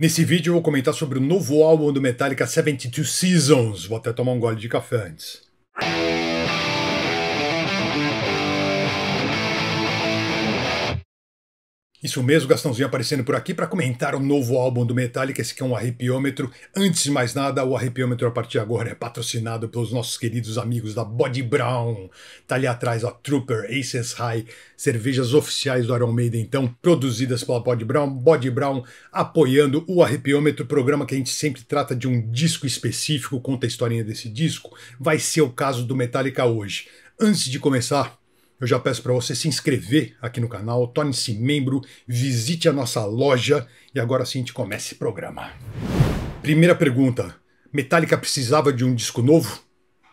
Nesse vídeo eu vou comentar sobre o novo álbum do Metallica 72 Seasons. Vou até tomar um gole de café antes. Isso mesmo, Gastãozinho aparecendo por aqui para comentar o novo álbum do Metallica, esse que é um arrepiômetro. Antes de mais nada, o arrepiômetro a partir de agora é patrocinado pelos nossos queridos amigos da Body Brown. Tá ali atrás a Trooper, Aces High, cervejas oficiais do Iron Maiden, então, produzidas pela Body Brown. Body Brown apoiando o arrepiômetro, programa que a gente sempre trata de um disco específico, conta a historinha desse disco. Vai ser o caso do Metallica hoje. Antes de começar, eu já peço para você se inscrever aqui no canal, torne-se membro, visite a nossa loja e agora sim a gente começa esse programa. Primeira pergunta: Metallica precisava de um disco novo?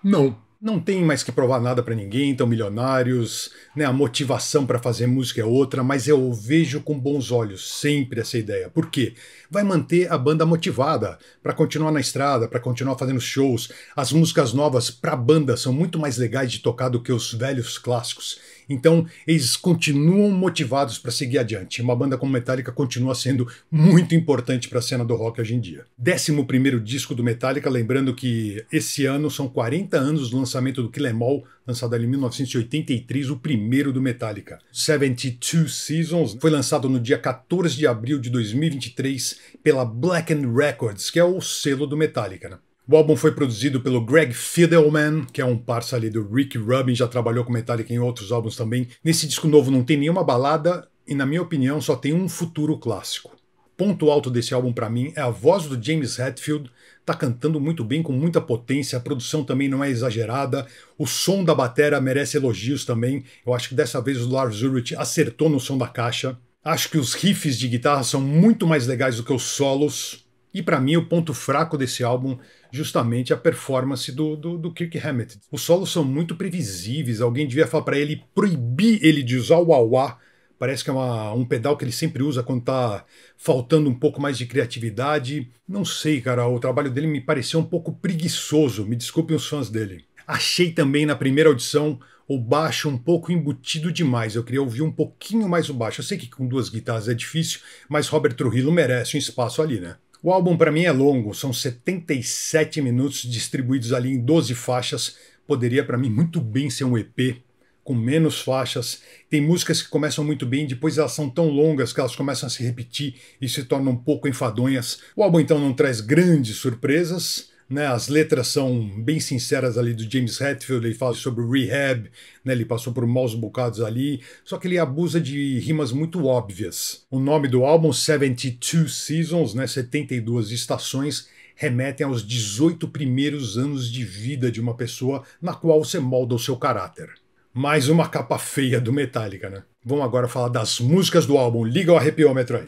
Não não tem mais que provar nada para ninguém, estão milionários, né? A motivação para fazer música é outra, mas eu vejo com bons olhos sempre essa ideia. Por quê? Vai manter a banda motivada para continuar na estrada, para continuar fazendo shows. As músicas novas para a banda são muito mais legais de tocar do que os velhos clássicos. Então, eles continuam motivados para seguir adiante. Uma banda como Metallica continua sendo muito importante para a cena do rock hoje em dia. 11 disco do Metallica, lembrando que esse ano são 40 anos do lançamento do Kill Em All, lançado em 1983, o primeiro do Metallica. 72 Seasons foi lançado no dia 14 de abril de 2023 pela Black Records, que é o selo do Metallica. Né? O álbum foi produzido pelo Greg Fiddleman, que é um parça ali do Rick Rubin, já trabalhou com Metallica em outros álbuns também. Nesse disco novo não tem nenhuma balada e, na minha opinião, só tem um futuro clássico. Ponto alto desse álbum para mim é a voz do James Hetfield, tá cantando muito bem, com muita potência, a produção também não é exagerada, o som da batera merece elogios também. Eu acho que dessa vez o Lars Ulrich acertou no som da caixa. Acho que os riffs de guitarra são muito mais legais do que os solos. E para mim, o ponto fraco desse álbum, justamente a performance do, do, do Kirk Hammett. Os solos são muito previsíveis, alguém devia falar para ele proibir ele de usar o wah Parece que é uma, um pedal que ele sempre usa quando tá faltando um pouco mais de criatividade. Não sei, cara, o trabalho dele me pareceu um pouco preguiçoso, me desculpem os fãs dele. Achei também na primeira audição o baixo um pouco embutido demais. Eu queria ouvir um pouquinho mais o baixo. Eu sei que com duas guitarras é difícil, mas Robert Trujillo merece um espaço ali, né? O álbum para mim é longo, são 77 minutos distribuídos ali em 12 faixas. Poderia para mim muito bem ser um EP com menos faixas. Tem músicas que começam muito bem, depois elas são tão longas que elas começam a se repetir e se tornam um pouco enfadonhas. O álbum então não traz grandes surpresas né, as letras são bem sinceras ali do James Hetfield, ele fala sobre rehab, né, ele passou por maus bocados ali, só que ele abusa de rimas muito óbvias. O nome do álbum, 72 Seasons, né, 72 estações, remetem aos 18 primeiros anos de vida de uma pessoa na qual você molda o seu caráter. Mais uma capa feia do Metallica, né? Vamos agora falar das músicas do álbum. Liga o arrepiômetro aí.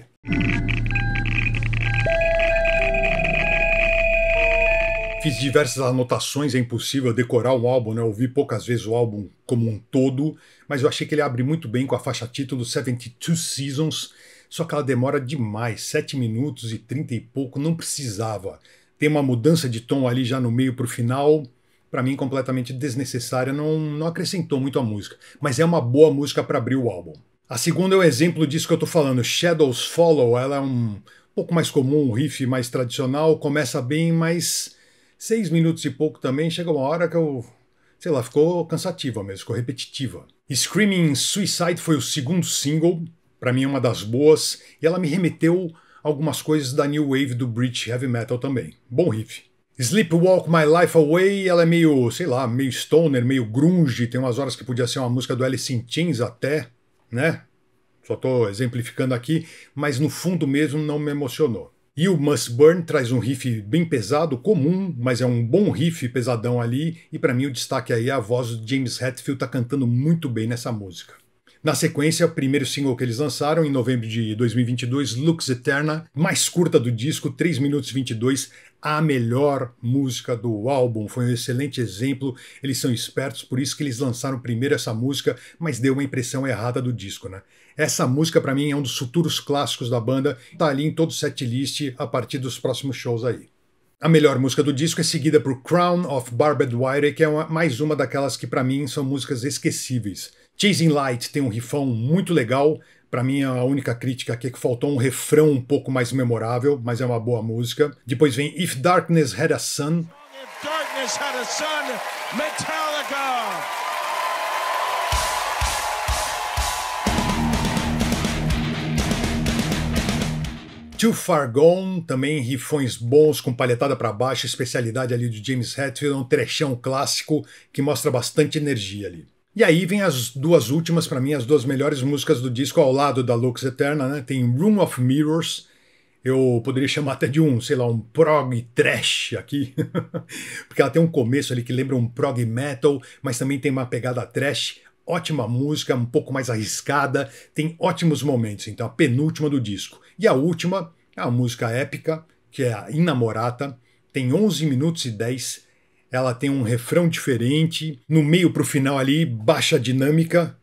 Fiz diversas anotações, é impossível decorar o álbum, né? Eu ouvi poucas vezes o álbum como um todo, mas eu achei que ele abre muito bem com a faixa título 72 Seasons, só que ela demora demais, 7 minutos e 30 e pouco, não precisava. Tem uma mudança de tom ali já no meio para o final, para mim completamente desnecessária, não, não acrescentou muito à música, mas é uma boa música para abrir o álbum. A segunda é o exemplo disso que eu estou falando, Shadows Follow, ela é um pouco mais comum, um riff mais tradicional, começa bem, mas seis minutos e pouco também, chega uma hora que eu. Sei lá, ficou cansativa mesmo, ficou repetitiva. Screaming Suicide foi o segundo single, para mim é uma das boas, e ela me remeteu algumas coisas da new wave do British Heavy Metal também. Bom riff. Sleepwalk My Life Away, ela é meio, sei lá, meio stoner, meio grunge, tem umas horas que podia ser uma música do Alice in Chains até, né? Só tô exemplificando aqui, mas no fundo mesmo não me emocionou. E o Must Burn traz um riff bem pesado, comum, mas é um bom riff pesadão ali. E para mim o destaque aí é a voz do James Hetfield tá cantando muito bem nessa música. Na sequência, o primeiro single que eles lançaram em novembro de 2022, Lux Eterna, mais curta do disco, 3 minutos 22, a melhor música do álbum. Foi um excelente exemplo. Eles são espertos, por isso que eles lançaram primeiro essa música, mas deu uma impressão errada do disco, né? Essa música, para mim, é um dos futuros clássicos da banda, tá ali em todo o setlist a partir dos próximos shows aí. A melhor música do disco é seguida por Crown of Barbed Wire, que é uma, mais uma daquelas que para mim são músicas esquecíveis. Chasing Light tem um rifão muito legal. Para mim, a única crítica aqui é que faltou um refrão um pouco mais memorável, mas é uma boa música. Depois vem If Darkness Had a Sun. If Darkness Had a Sun, Metallica! Too Far Gone, também rifões bons com palhetada para baixo, especialidade ali do James Hetfield, é um trechão clássico que mostra bastante energia ali. E aí vem as duas últimas, para mim, as duas melhores músicas do disco ao lado da Lux Eterna, né? Tem Room of Mirrors, eu poderia chamar até de um, sei lá, um prog trash aqui, porque ela tem um começo ali que lembra um prog metal, mas também tem uma pegada trash, ótima música, um pouco mais arriscada, tem ótimos momentos, então a penúltima do disco. E a última, a música épica, que é a Inamorata, tem 11 minutos e 10 ela tem um refrão diferente, no meio para o final ali, baixa dinâmica,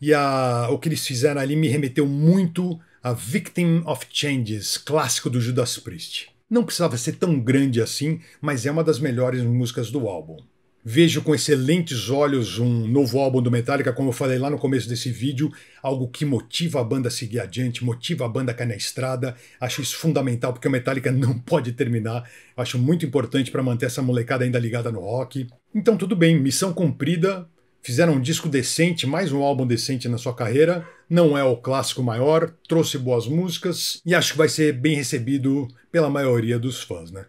e a, o que eles fizeram ali me remeteu muito a Victim of Changes, clássico do Judas Priest. Não precisava ser tão grande assim, mas é uma das melhores músicas do álbum. Vejo com excelentes olhos um novo álbum do Metallica, como eu falei lá no começo desse vídeo, algo que motiva a banda a seguir adiante, motiva a banda a cair na estrada. Acho isso fundamental porque o Metallica não pode terminar. Acho muito importante para manter essa molecada ainda ligada no rock. Então tudo bem, missão cumprida. Fizeram um disco decente, mais um álbum decente na sua carreira. Não é o clássico maior, trouxe boas músicas e acho que vai ser bem recebido pela maioria dos fãs, né?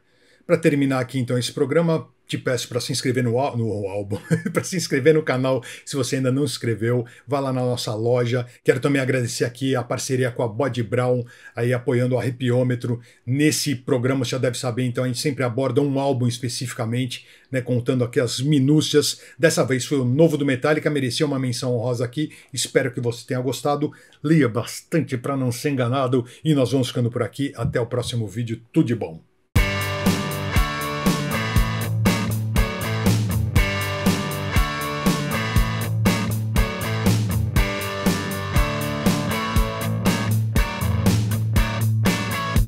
Para terminar aqui então esse programa, te peço para se inscrever no, no álbum, para se inscrever no canal se você ainda não se inscreveu, vá lá na nossa loja. Quero também agradecer aqui a parceria com a Bod Brown, aí apoiando o Arrepiômetro. Nesse programa você já deve saber, então a gente sempre aborda um álbum especificamente, né, contando aqui as minúcias. Dessa vez foi o novo do Metallica, merecia uma menção honrosa aqui. Espero que você tenha gostado. Leia bastante para não ser enganado e nós vamos ficando por aqui. Até o próximo vídeo. Tudo de bom.